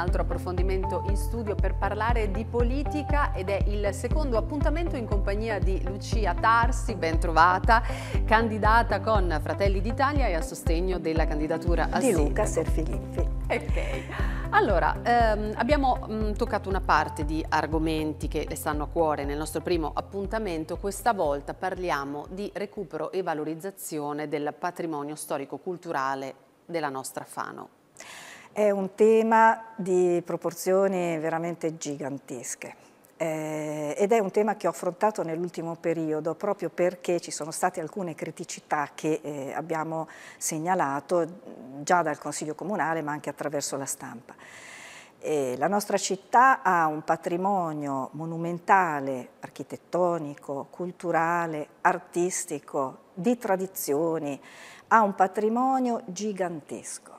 altro approfondimento in studio per parlare di politica ed è il secondo appuntamento in compagnia di Lucia Tarsi, ben trovata, candidata con Fratelli d'Italia e a sostegno della candidatura a di Luca Serfilippi. Ok. Allora, ehm, abbiamo mh, mm, toccato una parte di argomenti che le stanno a cuore nel nostro primo appuntamento. Questa volta parliamo di recupero e valorizzazione del patrimonio storico-culturale della nostra Fano. È un tema di proporzioni veramente gigantesche. Eh, ed è un tema che ho affrontato nell'ultimo periodo proprio perché ci sono state alcune criticità che eh, abbiamo segnalato già dal Consiglio Comunale ma anche attraverso la stampa. Eh, la nostra città ha un patrimonio monumentale, architettonico, culturale, artistico, di tradizioni, ha un patrimonio gigantesco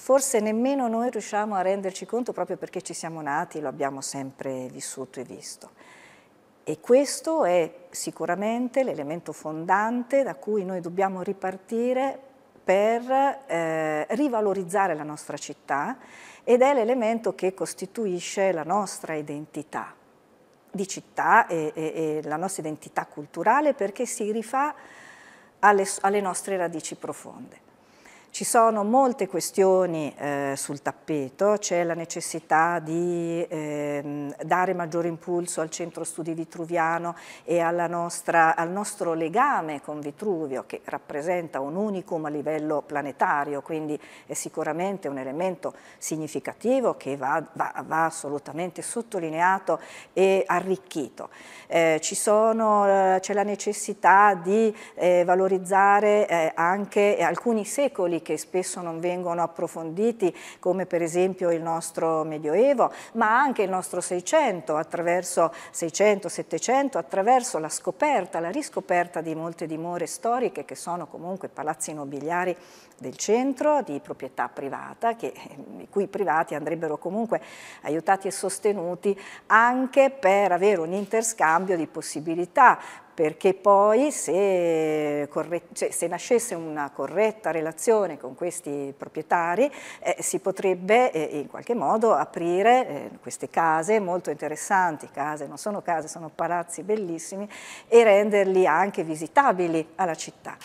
forse nemmeno noi riusciamo a renderci conto proprio perché ci siamo nati, lo abbiamo sempre vissuto e visto. E questo è sicuramente l'elemento fondante da cui noi dobbiamo ripartire per eh, rivalorizzare la nostra città ed è l'elemento che costituisce la nostra identità di città e, e, e la nostra identità culturale perché si rifà alle, alle nostre radici profonde. Ci sono molte questioni eh, sul tappeto, c'è la necessità di eh, dare maggiore impulso al centro studi vitruviano e nostra, al nostro legame con Vitruvio che rappresenta un unicum a livello planetario, quindi è sicuramente un elemento significativo che va, va, va assolutamente sottolineato e arricchito. Eh, eh c'è la necessità di eh, valorizzare eh, anche alcuni secoli che spesso non vengono approfonditi, come per esempio il nostro Medioevo, ma anche il nostro Seicento, attraverso 600, 700, attraverso la scoperta, la riscoperta di molte dimore storiche che sono comunque palazzi nobiliari del centro, di proprietà privata, che, eh, i cui privati andrebbero comunque aiutati e sostenuti anche per avere un interscambio di possibilità, perché poi se, cioè, se, nascesse una corretta relazione con questi proprietari eh, si potrebbe eh, in qualche modo aprire eh, queste case molto interessanti, case non sono case, sono palazzi bellissimi e renderli anche visitabili alla città.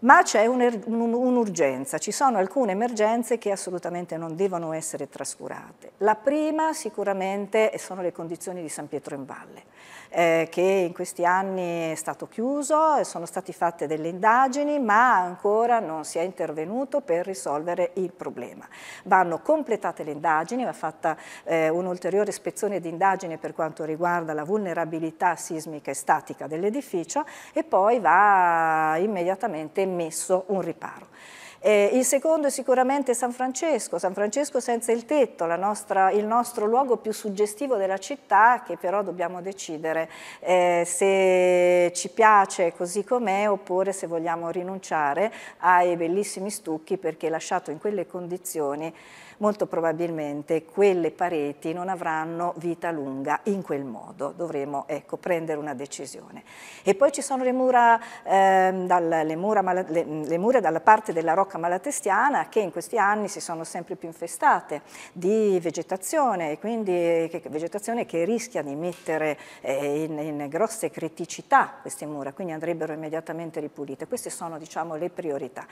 Ma c'è er-, un'urgenza, ci sono alcune emergenze che assolutamente non devono essere trascurate. La prima sicuramente sono le condizioni di San Pietro in Valle eh, che in questi anni è stato chiuso, sono state fatte delle indagini ma ancora non si è intervenuto per risolvere il problema. Vanno completate le indagini, va fatta eh, un'ulteriore spezzone di indagine per quanto riguarda la vulnerabilità sismica e statica dell'edificio e poi va immediatamente messo un riparo. Eh, il secondo è sicuramente San Francesco, San Francesco senza il tetto, nostra, il nostro luogo più suggestivo della città che però dobbiamo decidere eh, se ci piace così com'è oppure se vogliamo rinunciare ai bellissimi stucchi perché lasciato in quelle condizioni molto probabilmente quelle pareti non avranno vita lunga in quel modo, dovremo ecco, prendere una decisione. E poi ci sono le mura, eh, dal, le mura, le, le mura dalla parte della rocca malatestiana che in questi anni si sono sempre più infestate di vegetazione, quindi che, vegetazione che rischia di mettere eh, in, in, grosse criticità queste mura, quindi andrebbero immediatamente ripulite. Queste sono diciamo, le priorità.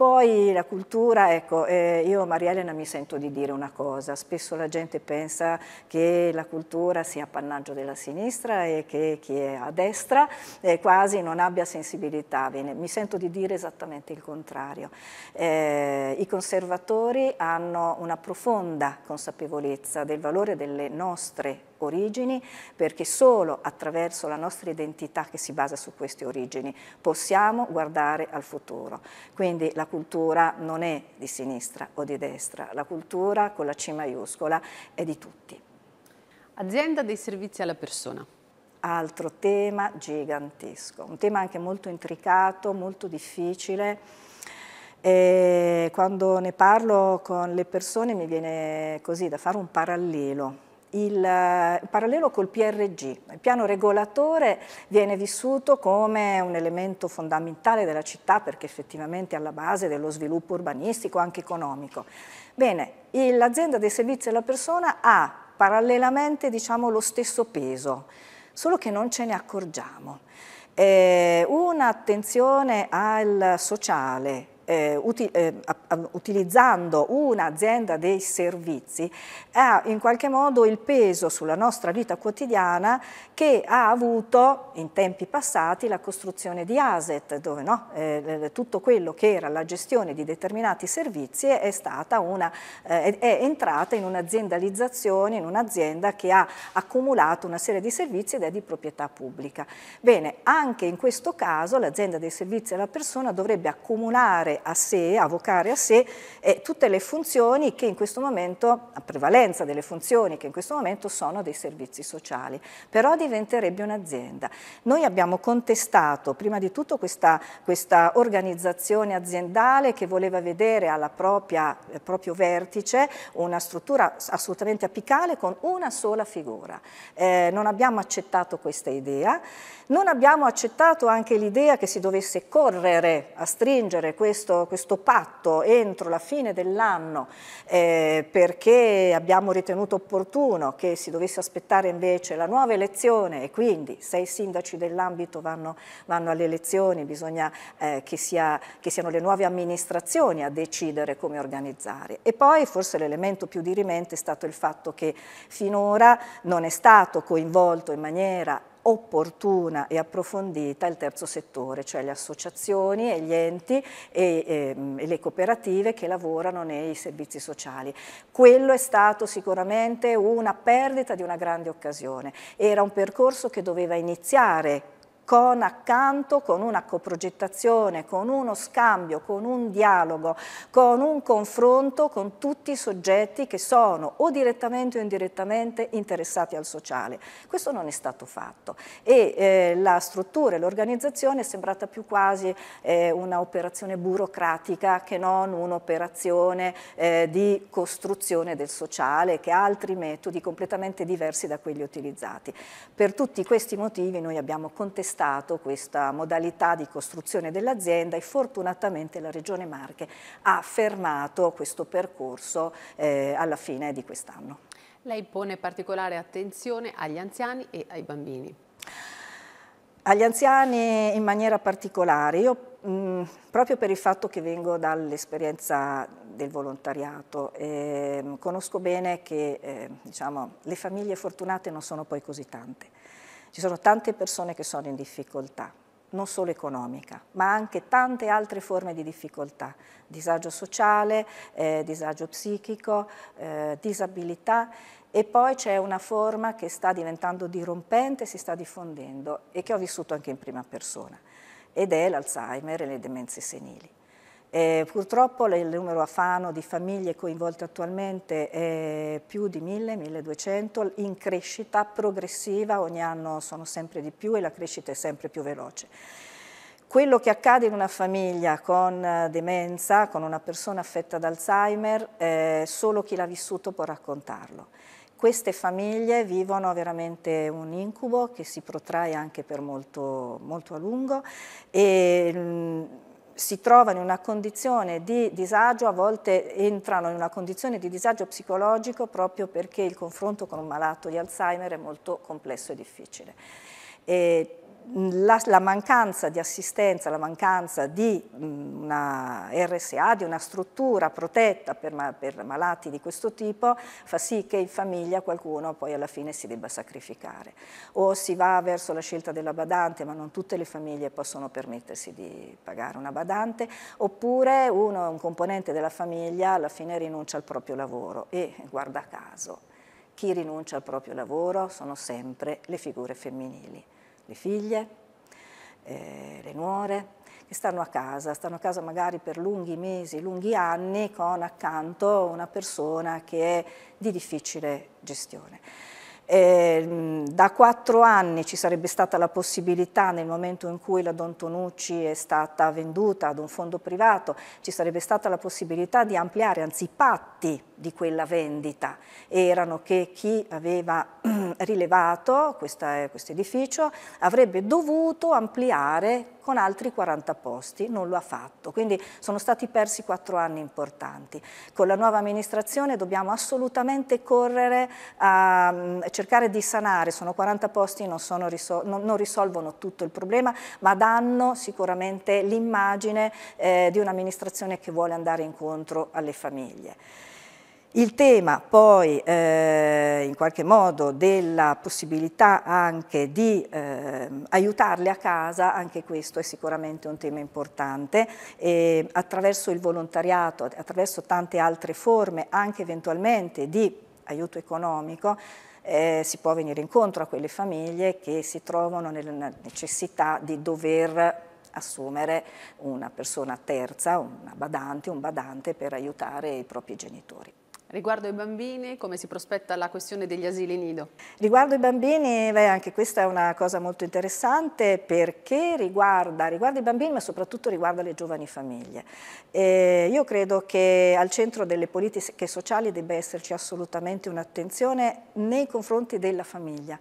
Poi la cultura, ecco, eh, io Maria Elena mi sento di dire una cosa, spesso la gente pensa che la cultura sia appannaggio della sinistra e che chi è a destra eh, quasi non abbia sensibilità, Bene, mi sento di dire esattamente il contrario. Eh, I conservatori hanno una profonda consapevolezza del valore delle nostre origini perché solo attraverso la nostra identità che si basa su queste origini possiamo guardare al futuro. Quindi la cultura non è di sinistra o di destra, la cultura con la C maiuscola è di tutti. Azienda dei servizi alla persona. Altro tema gigantesco, un tema anche molto intricato, molto difficile. E quando ne parlo con le persone mi viene così da fare un parallelo il eh, parallelo col PRG. Il piano regolatore viene vissuto come un elemento fondamentale della città perché effettivamente è alla base dello sviluppo urbanistico, anche economico. Bene, l'azienda dei servizi alla persona ha parallelamente diciamo, lo stesso peso, solo che non ce ne accorgiamo. Eh, un'attenzione al sociale eh, uti eh, utilizzando un'azienda dei servizi, ha in qualche modo il peso sulla nostra vita quotidiana che ha avuto in tempi passati la costruzione di asset, dove no, eh, tutto quello che era la gestione di determinati servizi è, una, eh, è entrata in un'aziendalizzazione, in un'azienda che ha accumulato una serie di servizi ed è di proprietà pubblica. Bene, anche in questo caso l'azienda dei servizi alla persona dovrebbe accumulare a sé, avocare a sé eh, tutte le funzioni che in questo momento, a prevalenza delle funzioni che in questo momento sono dei servizi sociali, però diventerebbe un'azienda. Noi abbiamo contestato prima di tutto questa, questa organizzazione aziendale che voleva vedere alla propria, al proprio vertice una struttura assolutamente apicale con una sola figura. Eh, non abbiamo accettato questa idea, non abbiamo accettato anche l'idea che si dovesse correre a stringere questo questo, questo patto entro la fine dell'anno eh, perché abbiamo ritenuto opportuno che si dovesse aspettare invece la nuova elezione e quindi se i sindaci dell'ambito vanno, vanno, alle elezioni bisogna eh, che, sia, che siano le nuove amministrazioni a decidere come organizzare. E poi forse l'elemento più dirimente è stato il fatto che finora non è stato coinvolto in maniera opportuna e approfondita il terzo settore, cioè le associazioni e gli enti e, e, ehm, e, le cooperative che lavorano nei servizi sociali. Quello è stato sicuramente una perdita di una grande occasione, era un percorso che doveva iniziare con accanto, con una coprogettazione, con uno scambio, con un dialogo, con un confronto con tutti i soggetti che sono o direttamente o indirettamente interessati al sociale. Questo non è stato fatto e eh, la struttura e l'organizzazione è sembrata più quasi eh, un'operazione burocratica che non un'operazione eh, di costruzione del sociale che ha altri metodi completamente diversi da quelli utilizzati. Per tutti questi motivi noi abbiamo contestato contestato questa modalità di costruzione dell'azienda e fortunatamente la Regione Marche ha fermato questo percorso eh, alla fine di quest'anno. Lei pone particolare attenzione agli anziani e ai bambini. Agli anziani in maniera particolare, io mh, mm, proprio per il fatto che vengo dall'esperienza del volontariato, eh, conosco bene che eh, diciamo, le famiglie fortunate non sono poi così tante ci sono tante persone che sono in difficoltà, non solo economica, ma anche tante altre forme di difficoltà, disagio sociale, eh, disagio psichico, eh, disabilità e poi c'è una forma che sta diventando dirompente, si sta diffondendo e che ho vissuto anche in prima persona ed è l'Alzheimer e le demenze senili. Eh, purtroppo il numero afano di famiglie coinvolte attualmente è più di 1000, 1200, in crescita progressiva, ogni anno sono sempre di più e la crescita è sempre più veloce. Quello che accade in una famiglia con eh, demenza, con una persona affetta da Alzheimer, eh, solo chi l'ha vissuto può raccontarlo. Queste famiglie vivono veramente un incubo che si protrae anche per molto, molto a lungo e, mh, mm, si trovano in una condizione di disagio, a volte entrano in una condizione di disagio psicologico proprio perché il confronto con un malato di Alzheimer è molto complesso e difficile. E la, la, mancanza di assistenza, la mancanza di una RSA, di una struttura protetta per, per malati di questo tipo, fa sì che in famiglia qualcuno poi alla fine si debba sacrificare. O si va verso la scelta della badante, ma non tutte le famiglie possono permettersi di pagare una badante, oppure uno, un componente della famiglia alla fine rinuncia al proprio lavoro e guarda caso chi rinuncia al proprio lavoro sono sempre le figure femminili le figlie, eh, le nuore, che stanno a casa, stanno a casa magari per lunghi mesi, lunghi anni con accanto una persona che è di difficile gestione. Eh, da quattro anni ci sarebbe stata la possibilità, nel momento in cui la Don Tonucci è stata venduta ad un fondo privato, ci sarebbe stata la possibilità di ampliare, anzi i patti di quella vendita erano che chi aveva rilevato questa, questo edificio avrebbe dovuto ampliare con altri 40 posti, non lo ha fatto, quindi sono stati persi quattro anni importanti. Con la nuova amministrazione dobbiamo assolutamente correre a mm, cercare di sanare, sono 40 posti, non, sono risol non, non risolvono tutto il problema, ma danno sicuramente l'immagine eh, di un'amministrazione che vuole andare incontro alle famiglie. Il tema poi eh, in qualche modo della possibilità anche di eh, aiutarli a casa, anche questo è sicuramente un tema importante, e attraverso il volontariato, attraverso tante altre forme, anche eventualmente di aiuto economico, eh, si può venire incontro a quelle famiglie che si trovano nella necessità di dover assumere una persona terza, una badante, un badante per aiutare i propri genitori. Riguardo ai bambini, come si prospetta la questione degli asili nido? Riguardo ai bambini, beh, anche questa è una cosa molto interessante perché riguarda, riguarda i bambini ma soprattutto riguarda le giovani famiglie. E io credo che al centro delle politiche sociali debba esserci assolutamente un'attenzione nei confronti della famiglia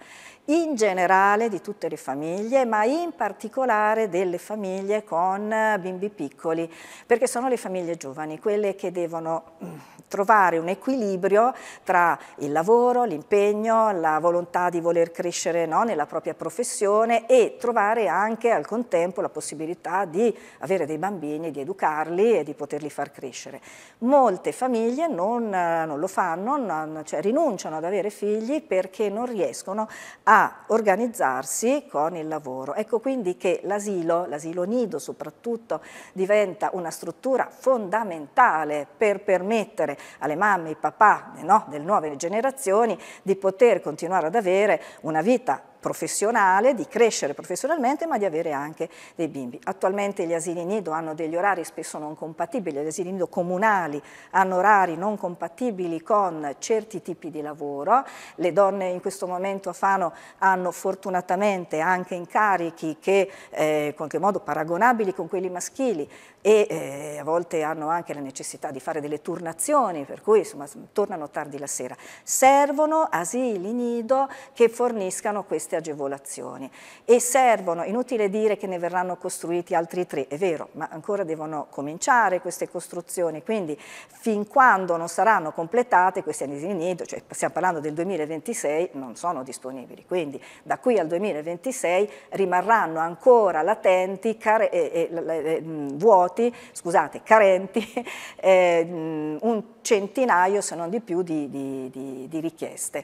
in generale di tutte le famiglie, ma in particolare delle famiglie con eh, bimbi piccoli, perché sono le famiglie giovani, quelle che devono mm, trovare un equilibrio tra il lavoro, l'impegno, la volontà di voler crescere no, nella propria professione e trovare anche al contempo la possibilità di avere dei bambini, di educarli e di poterli far crescere. Molte famiglie non, eh, non lo fanno, non, cioè rinunciano ad avere figli perché non riescono a organizzarsi con il lavoro. Ecco quindi che l'asilo, l'asilo nido soprattutto, diventa una struttura fondamentale per permettere alle mamme e ai papà no, delle nuove generazioni di poter continuare ad avere una vita professionale, di crescere professionalmente, ma di avere anche dei bimbi. Attualmente gli asili nido hanno degli orari spesso non compatibili, gli asili nido comunali hanno orari non compatibili con certi tipi di lavoro, le donne in questo momento a Fano hanno fortunatamente anche incarichi che eh, in qualche modo paragonabili con quelli maschili e eh, a volte hanno anche la necessità di fare delle turnazioni, per cui insomma tornano tardi la sera. Servono asili nido che forniscano questi queste agevolazioni e servono, inutile dire che ne verranno costruiti altri tre, è vero, ma ancora devono cominciare queste costruzioni, quindi fin quando non saranno completate queste anisini nido, cioè stiamo parlando del 2026, non sono disponibili, quindi da qui al 2026 rimarranno ancora latenti, care, eh, eh, eh mm, vuoti, scusate, carenti, eh, mm, un centinaio se non di più di, di, di, di richieste.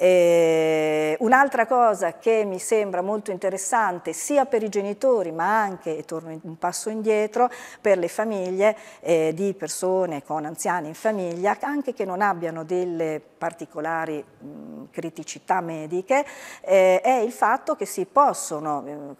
Eh, un'altra cosa che mi sembra molto interessante sia per i genitori ma anche, e torno un passo indietro, per le famiglie eh, di persone con anziani in famiglia, anche che non abbiano delle particolari mh, mm, criticità mediche, eh, è il fatto che si possono,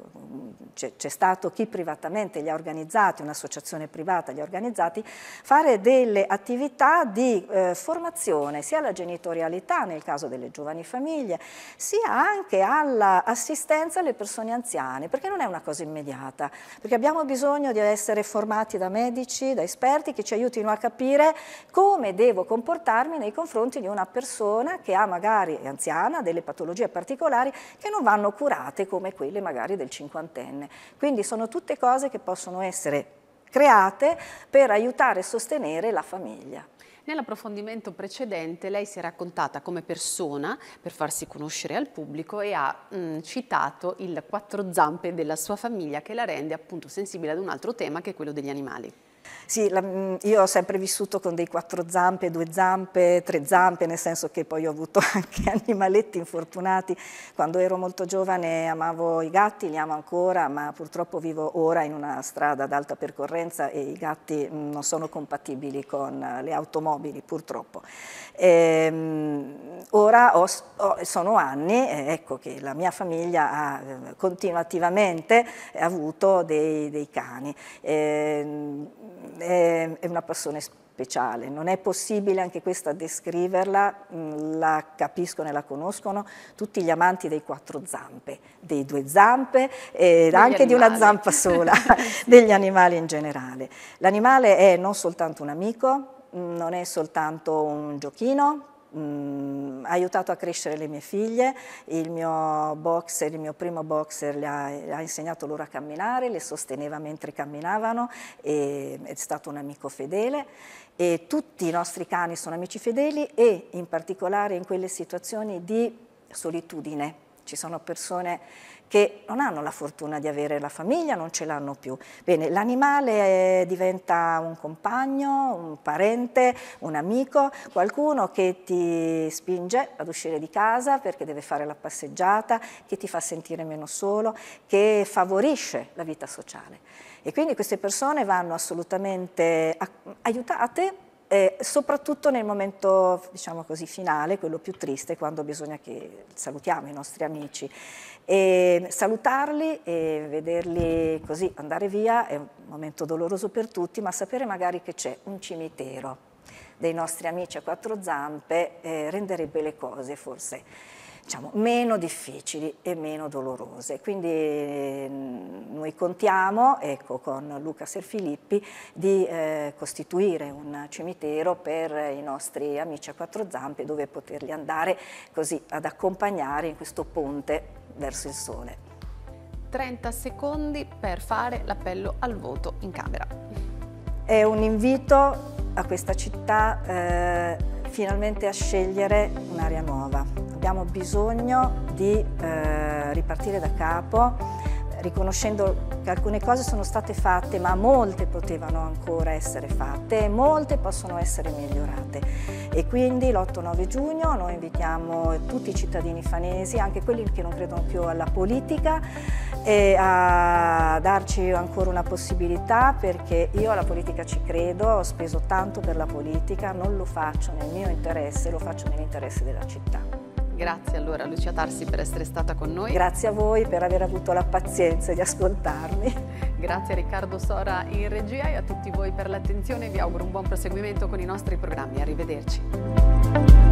eh, c'è stato chi privatamente li ha organizzati, un'associazione privata li ha organizzati, fare delle attività di eh, formazione sia alla genitorialità nel caso delle giovani giovani famiglie, sia anche all'assistenza alle persone anziane, perché non è una cosa immediata, perché abbiamo bisogno di essere formati da medici, da esperti che ci aiutino a capire come devo comportarmi nei confronti di una persona che ha magari, è anziana, delle patologie particolari che non vanno curate come quelle magari del cinquantenne. Quindi sono tutte cose che possono essere create per aiutare e sostenere la famiglia. Nell'approfondimento precedente lei si è raccontata come persona per farsi conoscere al pubblico e ha mh, mm, citato il quattro zampe della sua famiglia che la rende appunto sensibile ad un altro tema che è quello degli animali. Sì, la, mm, io ho sempre vissuto con dei quattro zampe, due zampe, tre zampe, nel senso che poi ho avuto anche animaletti infortunati. Quando ero molto giovane amavo i gatti, li amo ancora, ma purtroppo vivo ora in una strada ad alta percorrenza e i gatti mm, non sono compatibili con eh, le automobili, purtroppo. E, ehm, ora ho, ho, sono anni, ecco, che la mia famiglia ha eh, continuativamente avuto dei, dei cani. E, ehm, è, una passione speciale, non è possibile anche questa descriverla, mm, la capiscono e la conoscono tutti gli amanti dei quattro zampe, dei due zampe e anche animali. di una zampa sola, degli animali in generale. L'animale è non soltanto un amico, mm, non è soltanto un giochino, mh, mm, aiutato a crescere le mie figlie, il mio boxer, il mio primo boxer le ha, le ha insegnato loro a camminare, le sosteneva mentre camminavano, e, è stato un amico fedele e tutti i nostri cani sono amici fedeli e in particolare in quelle situazioni di solitudine ci sono persone che non hanno la fortuna di avere la famiglia, non ce l'hanno più. Bene, l'animale eh, diventa un compagno, un parente, un amico, qualcuno che ti spinge ad uscire di casa perché deve fare la passeggiata, che ti fa sentire meno solo, che favorisce la vita sociale. E quindi queste persone vanno assolutamente aiutate eh, soprattutto nel momento diciamo così, finale, quello più triste, quando bisogna che salutiamo i nostri amici. E salutarli e vederli così andare via è un momento doloroso per tutti, ma sapere magari che c'è un cimitero dei nostri amici a quattro zampe eh, renderebbe le cose forse diciamo, meno difficili e meno dolorose. Quindi ehm, noi contiamo, ecco, con Luca Serfilippi, di eh, costituire un cimitero per i nostri amici a quattro zampe dove poterli andare così ad accompagnare in questo ponte verso il sole. 30 secondi per fare l'appello al voto in Camera. È un invito a questa città eh, finalmente a scegliere un'area nuova abbiamo bisogno di eh, ripartire da capo, riconoscendo che alcune cose sono state fatte, ma molte potevano ancora essere fatte e molte possono essere migliorate. E quindi l'8-9 giugno noi invitiamo tutti i cittadini fanesi, anche quelli che non credono più alla politica, a darci ancora una possibilità perché io alla politica ci credo, ho speso tanto per la politica, non lo faccio nel mio interesse, lo faccio nell'interesse della città. Grazie allora Lucia Tarsi per essere stata con noi. Grazie a voi per aver avuto la pazienza di ascoltarmi. Grazie a Riccardo Sora in regia e a tutti voi per l'attenzione. Vi auguro un buon proseguimento con i nostri programmi. Arrivederci.